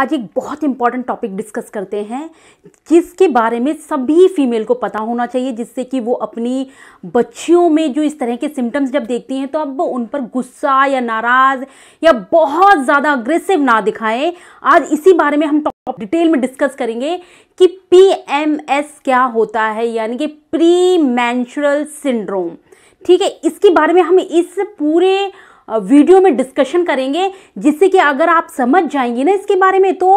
आज एक बहुत इंपॉर्टेंट टॉपिक डिस्कस करते हैं जिसके बारे में सभी फीमेल को पता होना चाहिए जिससे कि वो अपनी बच्चियों में जो इस तरह के सिम्टम्स जब देखती हैं तो अब वो उन पर गुस्सा या नाराज़ या बहुत ज़्यादा अग्रेसिव ना दिखाएं आज इसी बारे में हम टॉप डिटेल में डिस्कस करेंगे कि पी क्या होता है यानी कि प्री सिंड्रोम ठीक है इसके बारे में हम इस पूरे वीडियो में डिस्कशन करेंगे जिससे कि अगर आप समझ जाएंगे ना इसके बारे में तो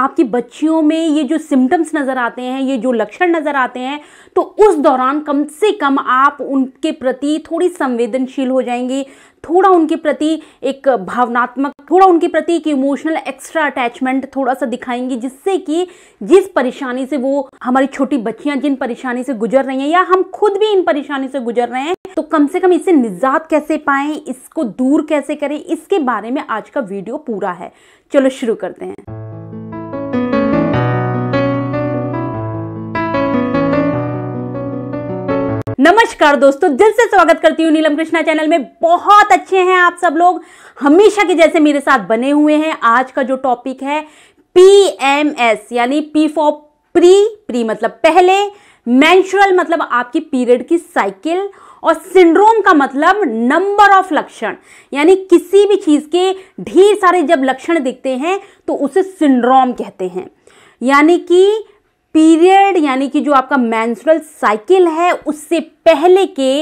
आपकी बच्चियों में ये जो सिम्टम्स नज़र आते हैं ये जो लक्षण नज़र आते हैं तो उस दौरान कम से कम आप उनके प्रति थोड़ी संवेदनशील हो जाएंगी थोड़ा उनके प्रति एक भावनात्मक थोड़ा उनके प्रति एक इमोशनल एक्स्ट्रा अटैचमेंट थोड़ा सा दिखाएंगे जिससे कि जिस परेशानी से वो हमारी छोटी बच्चियां जिन परेशानी से गुजर रही हैं या हम खुद भी इन परेशानी से गुजर रहे हैं तो कम से कम इसे निजात कैसे पाएं इसको दूर कैसे करें इसके बारे में आज का वीडियो पूरा है चलो शुरू करते हैं नमस्कार दोस्तों दिल से स्वागत करती हूँ नीलम कृष्णा चैनल में बहुत अच्छे हैं आप सब लोग हमेशा के जैसे मेरे साथ बने हुए हैं आज का जो टॉपिक है पीएमएस यानी पी फॉर प्री प्री मतलब पहले मैंशुरल मतलब आपकी पीरियड की साइकिल और सिंड्रोम का मतलब नंबर ऑफ लक्षण यानी किसी भी चीज़ के ढेर सारे जब लक्षण दिखते हैं तो उसे सिंड्रोम कहते हैं यानी कि पीरियड यानी कि जो आपका मैंसुरल साइकिल है उससे पहले के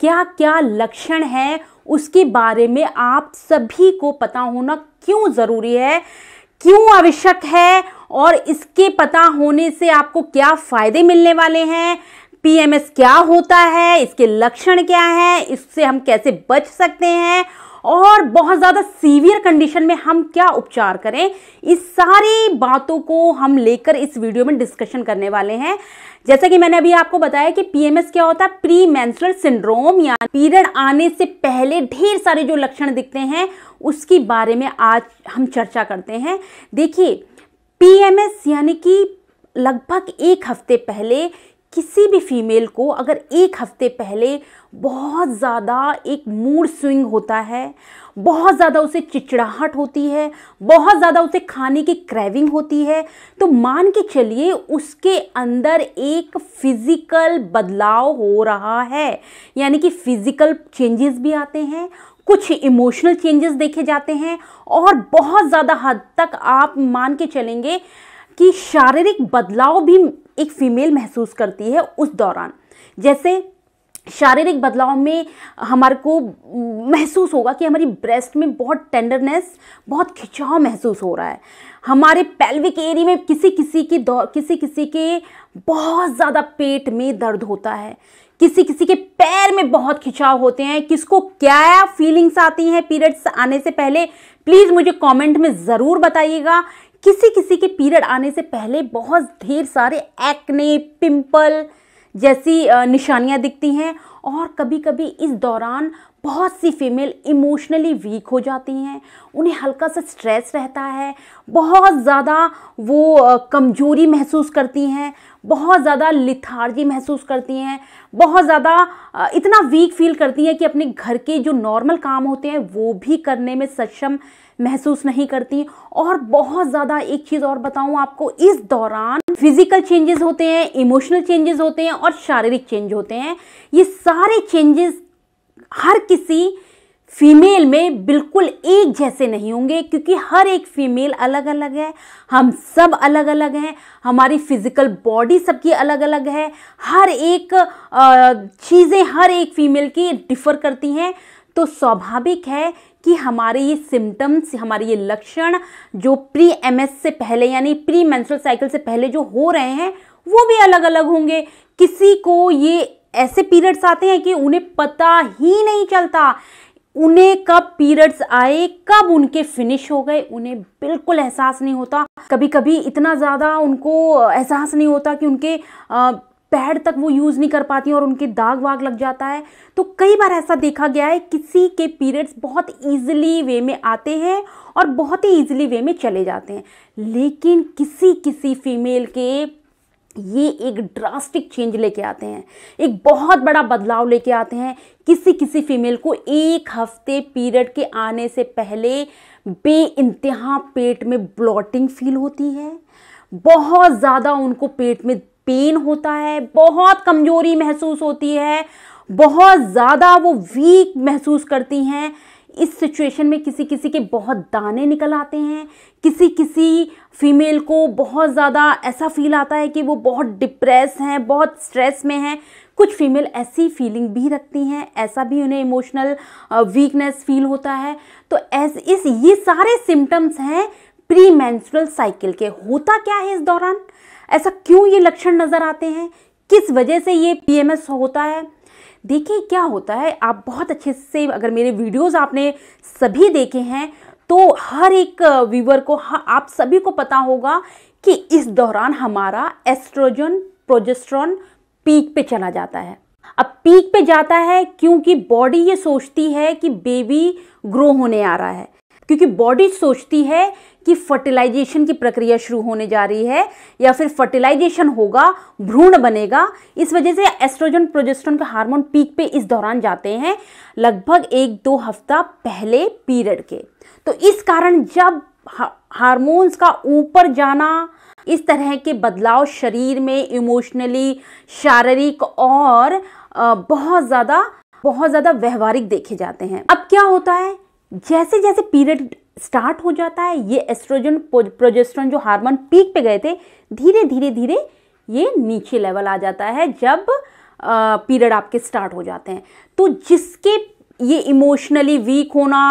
क्या क्या लक्षण है उसके बारे में आप सभी को पता होना क्यों ज़रूरी है क्यों आवश्यक है और इसके पता होने से आपको क्या फ़ायदे मिलने वाले हैं पीएमएस क्या होता है इसके लक्षण क्या हैं इससे हम कैसे बच सकते हैं और बहुत ज़्यादा सीवियर कंडीशन में हम क्या उपचार करें इस सारी बातों को हम लेकर इस वीडियो में डिस्कशन करने वाले हैं जैसा कि मैंने अभी आपको बताया कि पी क्या होता है प्री मैंसुरल सिंड्रोम या पीरियड आने से पहले ढेर सारे जो लक्षण दिखते हैं उसके बारे में आज हम चर्चा करते हैं देखिए पी यानी कि लगभग एक हफ्ते पहले किसी भी फीमेल को अगर एक हफ्ते पहले बहुत ज़्यादा एक मूड स्विंग होता है बहुत ज़्यादा उसे चिचड़ाहट होती है बहुत ज़्यादा उसे खाने की क्रेविंग होती है तो मान के चलिए उसके अंदर एक फिज़िकल बदलाव हो रहा है यानी कि फिज़िकल चेंजेस भी आते हैं कुछ इमोशनल चेंजेस देखे जाते हैं और बहुत ज़्यादा हद तक आप मान के चलेंगे कि शारीरिक बदलाव भी एक फीमेल महसूस करती है उस दौरान जैसे शारीरिक बदलाव में हमारे को हम्म, महसूस होगा कि हमारी ब्रेस्ट में बहुत टेंडरनेस बहुत खिंचाव महसूस हो रहा है हमारे पैल्विक एरिया में किसी किसी के दौ किसी किसी के बहुत ज़्यादा पेट में दर्द होता है किसी किसी के पैर में बहुत खिंचाव होते हैं किसको क्या फीलिंग्स आती हैं पीरियड्स आने से पहले प्लीज़ मुझे कमेंट में ज़रूर बताइएगा किसी किसी के पीरियड आने से पहले बहुत ढेर सारे एक्ने पिंपल जैसी निशानियाँ दिखती हैं और कभी कभी इस दौरान बहुत सी फीमेल इमोशनली वीक हो जाती हैं उन्हें हल्का सा स्ट्रेस रहता है बहुत ज़्यादा वो कमजोरी महसूस करती हैं बहुत ज़्यादा लिथार्जी महसूस करती हैं बहुत ज़्यादा इतना वीक फील करती हैं कि अपने घर के जो नॉर्मल काम होते हैं वो भी करने में सक्षम महसूस नहीं करती और बहुत ज़्यादा एक चीज़ और बताऊँ आपको इस दौरान फिजिकल चेंजेस होते हैं इमोशनल चेंजेस होते हैं और शारीरिक चेंज होते हैं ये सारे चेंजेस हर किसी फीमेल में बिल्कुल एक जैसे नहीं होंगे क्योंकि हर एक फीमेल अलग अलग है हम सब अलग अलग हैं हमारी फिजिकल बॉडी सबकी अलग अलग है हर एक चीज़ें हर एक फीमेल की डिफ़र करती हैं तो स्वाभाविक है कि हमारे ये सिम्टम्स हमारे ये लक्षण जो प्री एम से पहले यानी प्री मेंस्ट्रुअल साइकिल से पहले जो हो रहे हैं वो भी अलग अलग होंगे किसी को ये ऐसे पीरियड्स आते हैं कि उन्हें पता ही नहीं चलता उन्हें कब पीरियड्स आए कब उनके फिनिश हो गए उन्हें बिल्कुल एहसास नहीं होता कभी कभी इतना ज़्यादा उनको एहसास नहीं होता कि उनके पैड तक वो यूज़ नहीं कर पाती और उनके दाग वाग लग जाता है तो कई बार ऐसा देखा गया है किसी के पीरियड्स बहुत ईजिली वे में आते हैं और बहुत ही ईजिली वे में चले जाते हैं लेकिन किसी किसी फीमेल के ये एक ड्रास्टिक चेंज लेके आते हैं एक बहुत बड़ा बदलाव लेके आते हैं किसी किसी फीमेल को एक हफ्ते पीरियड के आने से पहले बे इंतहा पेट में ब्लॉटिंग फील होती है बहुत ज़्यादा उनको पेट में पेन होता है बहुत कमज़ोरी महसूस होती है बहुत ज़्यादा वो वीक महसूस करती हैं इस सिचुएशन में किसी किसी के बहुत दाने निकल आते हैं किसी किसी फीमेल को बहुत ज़्यादा ऐसा फील आता है कि वो बहुत डिप्रेस हैं बहुत स्ट्रेस में हैं कुछ फीमेल ऐसी फीलिंग भी रखती हैं ऐसा भी उन्हें इमोशनल वीकनेस फील होता है तो ऐस इस ये सारे सिम्टम्स हैं प्री मैंसुरल साइकिल के होता क्या है इस दौरान ऐसा क्यों ये लक्षण नज़र आते हैं किस वजह से ये पीएमएस होता है देखिए क्या होता है आप बहुत अच्छे से अगर मेरे वीडियोस आपने सभी देखे हैं तो हर एक व्यूवर को आप सभी को पता होगा कि इस दौरान हमारा एस्ट्रोजन प्रोजेस्ट्रॉन पीक पे चला जाता है अब पीक पे जाता है क्योंकि बॉडी ये सोचती है कि बेबी ग्रो होने आ रहा है क्योंकि बॉडी सोचती है कि फर्टिलाइजेशन की प्रक्रिया शुरू होने जा रही है या फिर फर्टिलाइजेशन होगा भ्रूण बनेगा इस वजह से एस्ट्रोजन प्रोजेस्ट्रोन के हार्मोन पीक पे इस दौरान जाते हैं लगभग एक दो हफ्ता पहले पीरियड के तो इस कारण जब हार्मोन्स का ऊपर जाना इस तरह के बदलाव शरीर में इमोशनली शारीरिक और बहुत ज़्यादा बहुत ज़्यादा व्यवहारिक देखे जाते हैं अब क्या होता है जैसे जैसे पीरियड स्टार्ट हो जाता है ये एस्ट्रोजन प्रोजेस्ट्रॉन जो हार्मोन पीक पे गए थे धीरे धीरे धीरे ये नीचे लेवल आ जाता है जब पीरियड आपके स्टार्ट हो जाते हैं तो जिसके ये इमोशनली वीक होना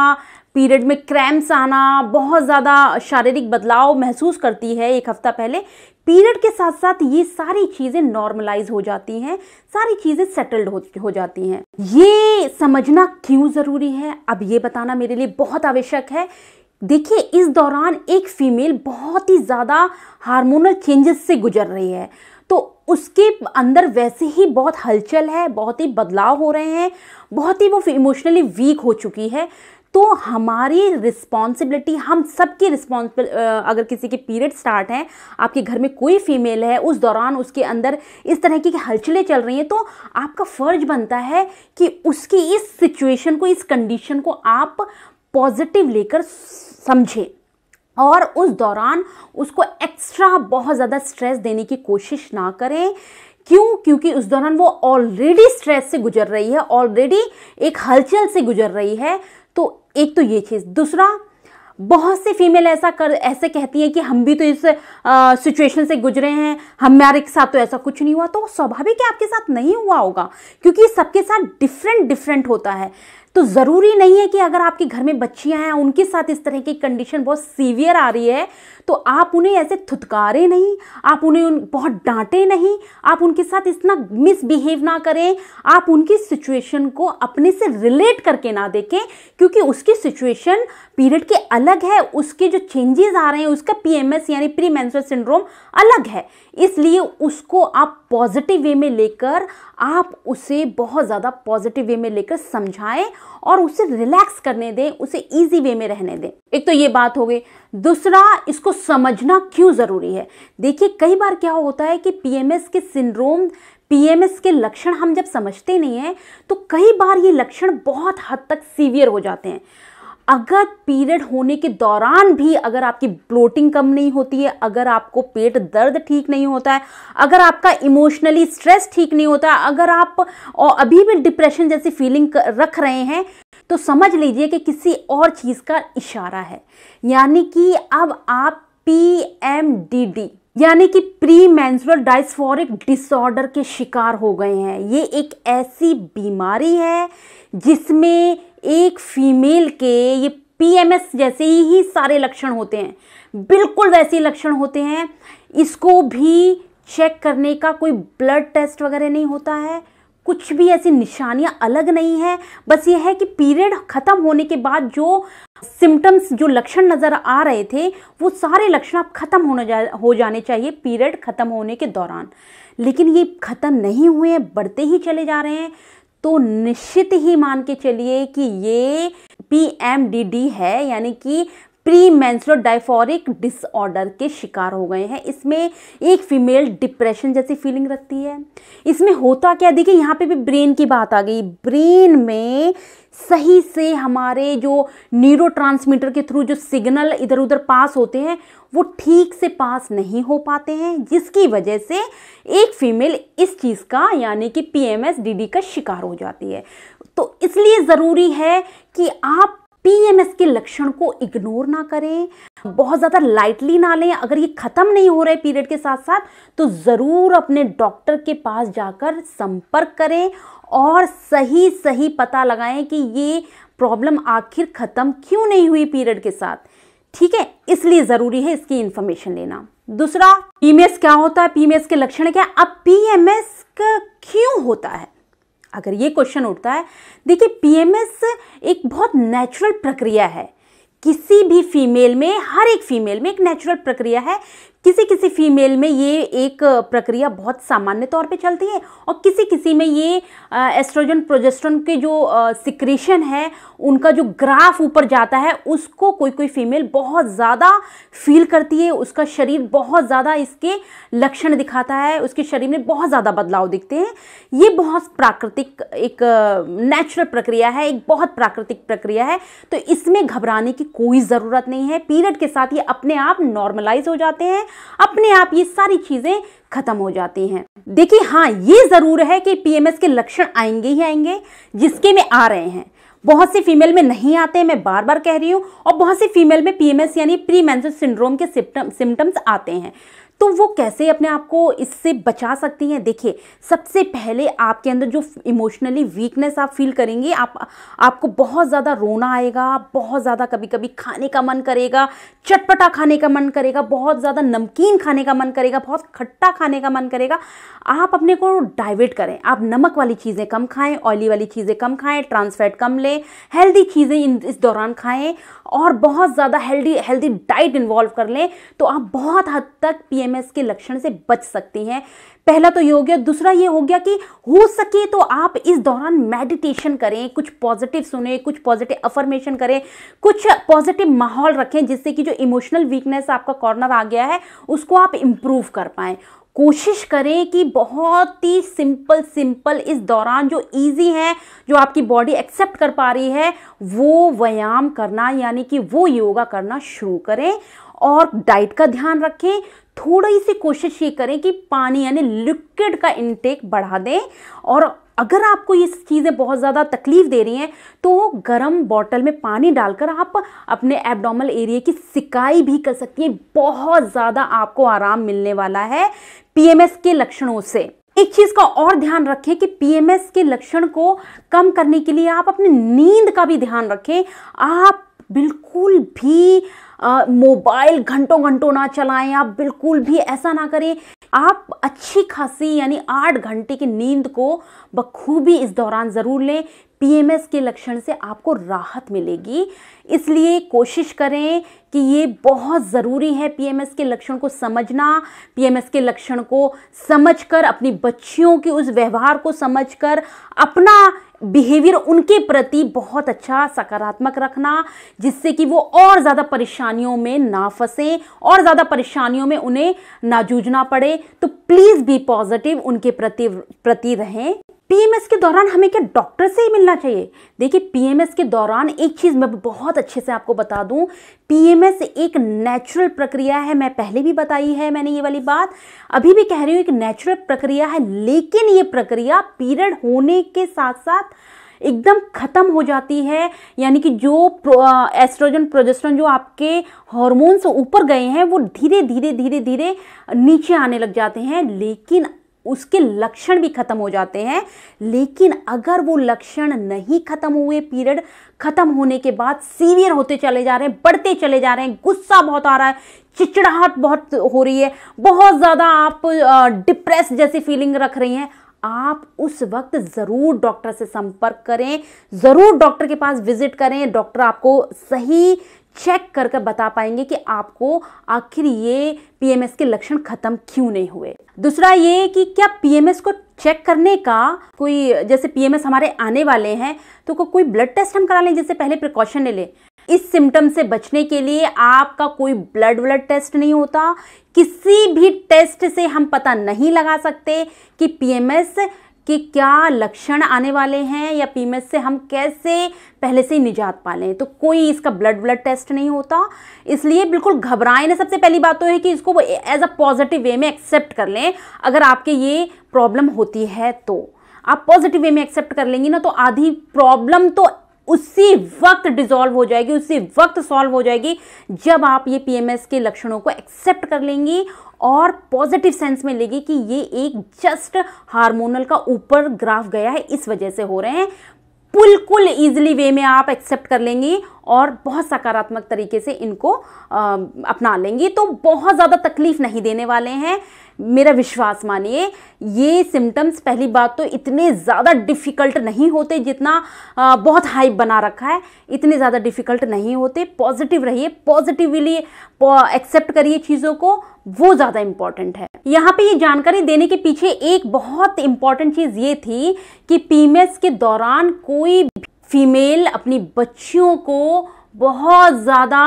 पीरियड में क्रैम्स आना बहुत ज़्यादा शारीरिक बदलाव महसूस करती है एक हफ़्ता पहले पीरियड के साथ साथ ये सारी चीज़ें नॉर्मलाइज हो जाती हैं सारी चीज़ें सेटल्ड हो, हो जाती हैं ये समझना क्यों ज़रूरी है अब ये बताना मेरे लिए बहुत आवश्यक है देखिए इस दौरान एक फीमेल बहुत ही ज़्यादा हार्मोनल चेंजेस से गुजर रही है तो उसके अंदर वैसे ही बहुत हलचल है बहुत ही बदलाव हो रहे हैं बहुत ही वो इमोशनली वीक हो चुकी है तो हमारी रिस्पॉन्सिबिलिटी हम सबकी रिस्पॉन्सिबिल अगर किसी के पीरियड स्टार्ट हैं आपके घर में कोई फीमेल है उस दौरान उसके अंदर इस तरह की हलचलें चल रही हैं तो आपका फ़र्ज बनता है कि उसकी इस सिचुएशन को इस कंडीशन को आप पॉजिटिव लेकर समझें और उस दौरान उसको एक्स्ट्रा बहुत ज़्यादा स्ट्रेस देने की कोशिश ना करें क्यों क्योंकि उस दौरान वो ऑलरेडी स्ट्रेस से गुजर रही है ऑलरेडी एक हलचल से गुजर रही है तो एक तो ये चीज़ दूसरा बहुत सी फीमेल ऐसा कर ऐसे कहती हैं कि हम भी तो इस सिचुएशन से गुजरे हैं हमारे साथ तो ऐसा कुछ नहीं हुआ तो स्वाभाविक है आपके साथ नहीं हुआ होगा क्योंकि सबके साथ डिफरेंट डिफरेंट होता है तो ज़रूरी नहीं है कि अगर आपके घर में बच्चियां हैं उनके साथ इस तरह की कंडीशन बहुत सीवियर आ रही है तो आप उन्हें ऐसे थुतकारे नहीं आप उन्हें उन बहुत डांटे नहीं आप उनके साथ इतना मिसबिहेव ना करें आप उनकी सिचुएशन को अपने से रिलेट करके ना देखें क्योंकि उसकी सिचुएशन पीरियड के अलग है उसके जो चेंजेस आ रहे हैं उसका पी यानी प्री मेंस्ट्रुअल सिंड्रोम अलग है इसलिए उसको आप पॉजिटिव वे में लेकर आप उसे बहुत ज़्यादा पॉजिटिव वे में लेकर समझाएं और उसे रिलैक्स करने दें उसे ईजी वे में रहने दें एक तो ये बात हो गई दूसरा इसको समझना क्यों ज़रूरी है देखिए कई बार क्या होता है कि पीएमएस के सिंड्रोम पीएमएस के लक्षण हम जब समझते नहीं हैं तो कई बार ये लक्षण बहुत हद तक सीवियर हो जाते हैं अगर पीरियड होने के दौरान भी अगर आपकी ब्लोटिंग कम नहीं होती है अगर आपको पेट दर्द ठीक नहीं होता है अगर आपका इमोशनली स्ट्रेस ठीक नहीं होता है अगर आप और अभी भी डिप्रेशन जैसी फीलिंग रख रहे हैं तो समझ लीजिए कि किसी और चीज़ का इशारा है यानी कि अब आप पी एम डी डी यानी कि प्री मैंसुरल डाइस्फोरिक डिसऑर्डर के शिकार हो गए हैं ये एक ऐसी बीमारी है जिसमें एक फीमेल के ये पीएमएस जैसे ही सारे लक्षण होते हैं बिल्कुल वैसे लक्षण होते हैं इसको भी चेक करने का कोई ब्लड टेस्ट वगैरह नहीं होता है कुछ भी ऐसी निशानियां अलग नहीं है बस ये है कि पीरियड ख़त्म होने के बाद जो सिम्टम्स जो लक्षण नज़र आ रहे थे वो सारे लक्षण अब ख़त्म होने जा हो जाने चाहिए पीरियड ख़त्म होने के दौरान लेकिन ये ख़त्म नहीं हुए हैं बढ़ते ही चले जा रहे हैं तो निश्चित ही मान के चलिए कि ये पीएमडीडी है यानी कि प्री मैंसुलर डायफोरिक डिसऑर्डर के शिकार हो गए हैं इसमें एक फीमेल डिप्रेशन जैसी फीलिंग रखती है इसमें होता क्या देखिए यहाँ पे भी ब्रेन की बात आ गई ब्रेन में सही से हमारे जो न्यूरो के थ्रू जो सिग्नल इधर उधर पास होते हैं वो ठीक से पास नहीं हो पाते हैं जिसकी वजह से एक फीमेल इस चीज़ का यानी कि पी एम का शिकार हो जाती है तो इसलिए ज़रूरी है कि आप पीएमएस के लक्षण को इग्नोर ना करें बहुत ज़्यादा लाइटली ना लें अगर ये ख़त्म नहीं हो रहे पीरियड के साथ साथ तो ज़रूर अपने डॉक्टर के पास जाकर संपर्क करें और सही सही पता लगाएं कि ये प्रॉब्लम आखिर ख़त्म क्यों नहीं हुई पीरियड के साथ ठीक है इसलिए ज़रूरी है इसकी इन्फॉर्मेशन लेना दूसरा पीएमएस क्या होता है पीएमएस के लक्षण क्या अब पीएमएस क्यों होता है अगर ये क्वेश्चन उठता है देखिए पीएमएस एक बहुत नेचुरल प्रक्रिया है किसी भी फीमेल में हर एक फीमेल में एक नेचुरल प्रक्रिया है किसी किसी फीमेल में ये एक प्रक्रिया बहुत सामान्य तौर पे चलती है और किसी किसी में ये एस्ट्रोजन प्रोजेस्ट्रोन के जो सिक्रेशन है उनका जो ग्राफ ऊपर जाता है उसको कोई कोई फीमेल बहुत ज़्यादा फील करती है उसका शरीर बहुत ज़्यादा इसके लक्षण दिखाता है उसके शरीर में बहुत ज़्यादा बदलाव दिखते हैं ये बहुत प्राकृतिक एक नेचुरल प्रक्रिया है एक बहुत प्राकृतिक प्रक्रिया है तो इसमें घबराने की कोई ज़रूरत नहीं है पीरियड के साथ ये अपने आप नॉर्मलाइज हो जाते हैं अपने आप ये सारी चीज़ें खत्म हो जाती हैं देखिए हाँ ये ज़रूर है कि पीएमएस के लक्षण आएंगे ही आएंगे जिसके में आ रहे हैं बहुत सी फीमेल में नहीं आते हैं मैं बार बार कह रही हूँ और बहुत सी फीमेल में पीएमएस यानी प्री सिंड्रोम के सिम्टम्स आते हैं तो वो कैसे अपने आप को इससे बचा सकती हैं देखिए सबसे पहले आपके अंदर जो इमोशनली वीकनेस आप फील करेंगे आप आपको बहुत ज़्यादा रोना आएगा बहुत ज़्यादा कभी कभी खाने का मन करेगा चटपटा खाने का मन करेगा बहुत ज़्यादा नमकीन खाने का मन करेगा बहुत खट्टा खाने का मन करेगा आप अपने को डाइवेट करें आप नमक वाली चीज़ें कम खाएं ऑयली वाली चीज़ें कम खाएं ट्रांसफैट कम लें हेल्दी चीज़ें इस दौरान खाएं और बहुत ज़्यादा हेल्दी हेल्दी डाइट इन्वॉल्व कर लें तो आप बहुत हद तक पी एमएस के लक्षण से बच सकते हैं पहला तो ये हो गया दूसरा ये हो गया कि हो सके तो आप इस दौरान मेडिटेशन करें कुछ पॉजिटिव सुने कुछ पॉजिटिव अफर्मेशन करें कुछ पॉजिटिव माहौल रखें जिससे कि जो इमोशनल वीकनेस आपका कॉर्नर आ गया है उसको आप इम्प्रूव कर पाएं कोशिश करें कि बहुत ही सिंपल सिंपल इस दौरान जो इजी है जो आपकी बॉडी एक्सेप्ट कर पा रही है वो व्यायाम करना यानी कि वो योगा करना शुरू करें और डाइट का ध्यान रखें थोड़ी सी कोशिश ये करें कि पानी यानी लिक्विड का इनटेक बढ़ा दें और अगर आपको ये चीज़ें बहुत ज़्यादा तकलीफ दे रही हैं तो गर्म बॉटल में पानी डालकर आप अपने एबडोमल एरिया की सिकाई भी कर सकती हैं बहुत ज़्यादा आपको आराम मिलने वाला है पीएमएस के लक्षणों से एक चीज का और ध्यान रखें कि पीएमएस के लक्षण को कम करने के लिए आप अपने नींद का भी ध्यान रखें आप बिल्कुल भी मोबाइल घंटों घंटों ना चलाएं आप बिल्कुल भी ऐसा ना करें आप अच्छी खासी यानी आठ घंटे की नींद को बखूबी इस दौरान ज़रूर लें पीएमएस के लक्षण से आपको राहत मिलेगी इसलिए कोशिश करें कि ये बहुत ज़रूरी है पीएमएस के लक्षण को समझना पीएमएस के लक्षण को समझकर अपनी बच्चियों के उस व्यवहार को समझकर अपना बिहेवियर उनके प्रति बहुत अच्छा सकारात्मक रखना जिससे कि वो और ज़्यादा परेशान परेशानियों में ना फंसे और ज़्यादा परेशानियों में उन्हें ना जूझना पड़े तो प्लीज़ बी पॉजिटिव उनके प्रति प्रति रहें पीएमएस के दौरान हमें क्या डॉक्टर से ही मिलना चाहिए देखिए पीएमएस के दौरान एक चीज़ मैं बहुत अच्छे से आपको बता दूं पीएमएस एक नेचुरल प्रक्रिया है मैं पहले भी बताई है मैंने ये वाली बात अभी भी कह रही हूँ एक नेचुरल प्रक्रिया है लेकिन ये प्रक्रिया पीरियड होने के साथ साथ एकदम ख़त्म हो जाती है यानी कि जो एस्ट्रोजन प्रोजेस्ट्रोन जो आपके हॉर्मोन्स ऊपर गए हैं वो धीरे धीरे धीरे धीरे नीचे आने लग जाते हैं लेकिन उसके लक्षण भी खत्म हो जाते हैं लेकिन अगर वो लक्षण नहीं खत्म हुए पीरियड खत्म होने के बाद सीवियर होते चले जा रहे हैं बढ़ते चले जा रहे हैं गुस्सा बहुत आ रहा है चिचड़ाहट बहुत हो रही है बहुत ज़्यादा आप डिप्रेस जैसी फीलिंग रख रही हैं आप उस वक्त ज़रूर डॉक्टर से संपर्क करें ज़रूर डॉक्टर के पास विजिट करें डॉक्टर आपको सही चेक कर कर बता पाएंगे कि आपको आखिर ये पीएमएस के लक्षण ख़त्म क्यों नहीं हुए दूसरा ये कि क्या पीएमएस को चेक करने का कोई जैसे पीएमएस हमारे आने वाले हैं तो को कोई ब्लड टेस्ट हम करा लें जिससे पहले प्रिकॉशन ले लें इस सिम्टम से बचने के लिए आपका कोई ब्लड ब्लड टेस्ट नहीं होता किसी भी टेस्ट से हम पता नहीं लगा सकते कि पीएमएस कि क्या लक्षण आने वाले हैं या पीएमएस से हम कैसे पहले से ही निजात पा लें तो कोई इसका ब्लड ब्लड टेस्ट नहीं होता इसलिए बिल्कुल घबराएं ना सबसे पहली बात तो है कि इसको एज अ पॉजिटिव वे में एक्सेप्ट कर लें अगर आपके ये प्रॉब्लम होती है तो आप पॉजिटिव वे में एक्सेप्ट कर लेंगी ना तो आधी प्रॉब्लम तो उसी वक्त डिजोल्व हो जाएगी उसी वक्त सॉल्व हो जाएगी जब आप ये पीएमएस के लक्षणों को एक्सेप्ट कर लेंगी और पॉजिटिव सेंस में लेगी कि ये एक जस्ट हार्मोनल का ऊपर ग्राफ गया है इस वजह से हो रहे हैं बिल्कुल ईजिली वे में आप एक्सेप्ट कर लेंगी और बहुत सकारात्मक तरीके से इनको अपना लेंगे तो बहुत ज़्यादा तकलीफ़ नहीं देने वाले हैं मेरा विश्वास मानिए ये सिम्टम्स पहली बात तो इतने ज़्यादा डिफ़िकल्ट नहीं होते जितना आ, बहुत हाइप बना रखा है इतने ज़्यादा डिफ़िकल्ट नहीं होते पॉजिटिव रहिए पॉजिटिवली एक्सेप्ट करिए चीज़ों को वो ज़्यादा इम्पॉर्टेंट है यहाँ पे ये जानकारी देने के पीछे एक बहुत इम्पॉर्टेंट चीज़ ये थी कि पीमेस के दौरान कोई फीमेल अपनी बच्चियों को बहुत ज़्यादा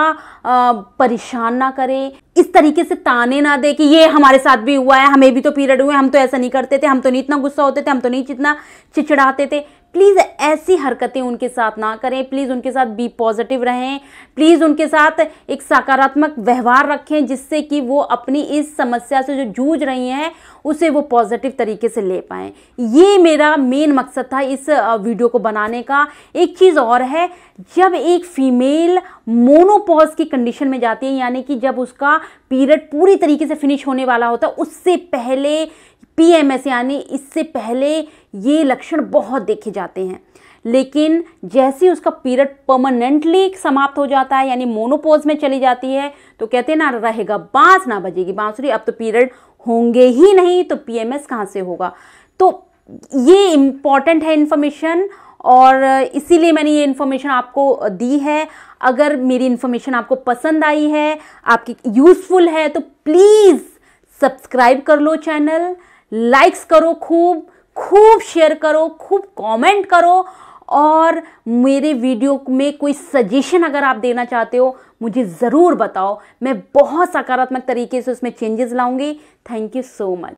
परेशान ना करे इस तरीके से ताने ना दे कि ये हमारे साथ भी हुआ है हमें भी तो पीरियड हुए हम तो ऐसा नहीं करते थे हम तो नहीं इतना गुस्सा होते थे हम तो नहीं इतना चिचड़ाते थे प्लीज़ ऐसी हरकतें उनके साथ ना करें प्लीज़ उनके साथ बी पॉजिटिव रहें प्लीज़ उनके साथ एक सकारात्मक व्यवहार रखें जिससे कि वो अपनी इस समस्या से जो जूझ रही हैं उसे वो पॉजिटिव तरीके से ले पाएँ ये मेरा मेन मकसद था इस वीडियो को बनाने का एक चीज़ और है जब एक फीमेल मोनोपॉज की कंडीशन में जाती है यानी कि जब उसका पीरियड पूरी तरीके से फिनिश होने वाला होता है उससे पहले पीएमएस यानी इससे पहले ये लक्षण बहुत देखे जाते हैं लेकिन जैसे उसका पीरियड परमानेंटली समाप्त हो जाता है यानी मोनोपोज में चली जाती है तो कहते हैं ना रहेगा बांस ना बजेगी बांसुरी अब तो पीरियड होंगे ही नहीं तो पीएमएस कहाँ से होगा तो ये इम्पॉर्टेंट है इन्फॉर्मेशन और इसीलिए मैंने ये इन्फॉर्मेशन आपको दी है अगर मेरी इन्फॉर्मेशन आपको पसंद आई है आपकी यूज़फुल है तो प्लीज़ सब्सक्राइब कर लो चैनल लाइक्स करो खूब खूब शेयर करो खूब कमेंट करो और मेरे वीडियो में कोई सजेशन अगर आप देना चाहते हो मुझे ज़रूर बताओ मैं बहुत सकारात्मक तरीके से उसमें चेंजेस लाऊंगी थैंक यू सो मच